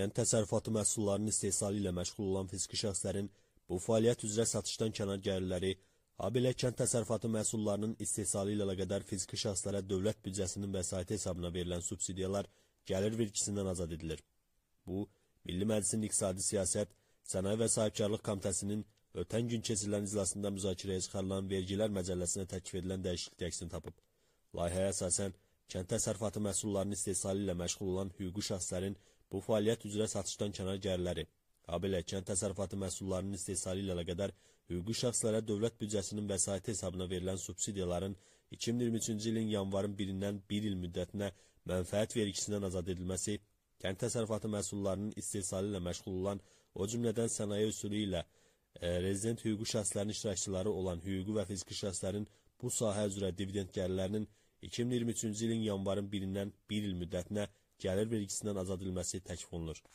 kənd təsərrüfatı məhsullarının istehsalı ilə məşğul olan fiziki şəxslərin bu fəaliyyət üzrə satışdan kənar gəlirləri, habelə kənd təsərrüfatı məhsullarının istehsalı ilə əlaqədar fiziki şəxslərə dövlət büdcəsinin vəsaiti hesabına verilən subsidiyalar gəlir vergisindən azad edilir. Bu, Milli Məclisin İqtisadi Siyasət, Sənaye və Sahibkarlıq Komitəsinin ötən gün keçirilən iclasında müzakirəyə çıxarılan vergilər məcəlləsinə təklif edilən dəyişiklik əksini tapıb. Layihəyə əsasən, Kənd təsərrüfatı məhsullarının istehsalı ilə məşğul olan hüquqi şəxslərin bu fəaliyyət üzrə satışdan kənar gəlirləri, habelə kənd təsərrüfatı məhsullarının istehsalı ilə əlaqədar hüquqi şəxslərə dövlət büdcəsinin vəsaiti hesabına verilən subsidiyaların 2023-cü ilin yanvarın 1-dən 1 il müddətinə mənfəət vergisindən azad edilməsi, kənd təsərrüfatı məhsullarının istehsalı ilə məşğul olan, o cümlədən sənaye üsulu ilə e, rezident hüquqi şəxslərin iştirakçıları olan hüquqi və fiziki şəxslərin bu sahə üzrə dividend gəlirlərinin 2023-cü ilin yanvarın 1-dən 1 il müddətinə gəlir vergisindən azad edilməsi təklif olunur.